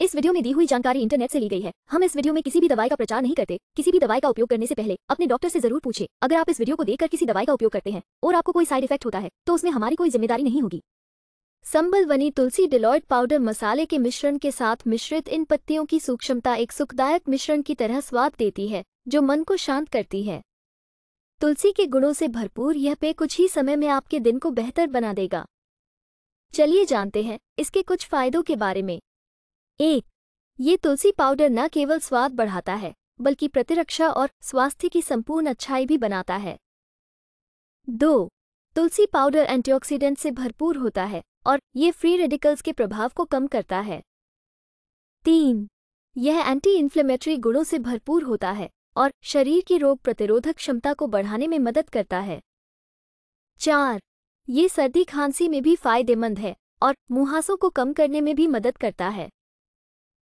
इस वीडियो में दी हुई जानकारी इंटरनेट से ली गई है हम इस वीडियो में किसी भी दवाई का प्रचार नहीं करते किसी भी दवाई का उपयोग करने से पहले अपने डॉक्टर से जरूर पूछे अगर आप इस वीडियो को देखकर किसी दवाई का उपयोग करते हैं और आपको कोई साइड इफेक्ट होता है तो उसमें हमारी कोई जिम्मेदारी नहीं होगी संबल वनी तुलसी डिलॉयड पाउडर मसाले के मिश्रण के साथ मिश्रित इन पत्तियों की सूक्ष्मता एक सुखदायक मिश्रण की तरह स्वाद देती है जो मन को शांत करती है तुलसी के गुणों से भरपूर यह पेय कुछ ही समय में आपके दिन को बेहतर बना देगा चलिए जानते हैं इसके कुछ फायदों के बारे में एक ये तुलसी पाउडर न केवल स्वाद बढ़ाता है बल्कि प्रतिरक्षा और स्वास्थ्य की संपूर्ण अच्छाई भी बनाता है दो तुलसी पाउडर एंटीऑक्सीडेंट से भरपूर होता है और ये फ्री रेडिकल्स के प्रभाव को कम करता है तीन यह एंटी इन्फ्लेमेटरी गुणों से भरपूर होता है और शरीर की रोग प्रतिरोधक क्षमता को बढ़ाने में मदद करता है चार ये सर्दी खांसी में भी फायदेमंद है और मुहासों को कम करने में भी मदद करता है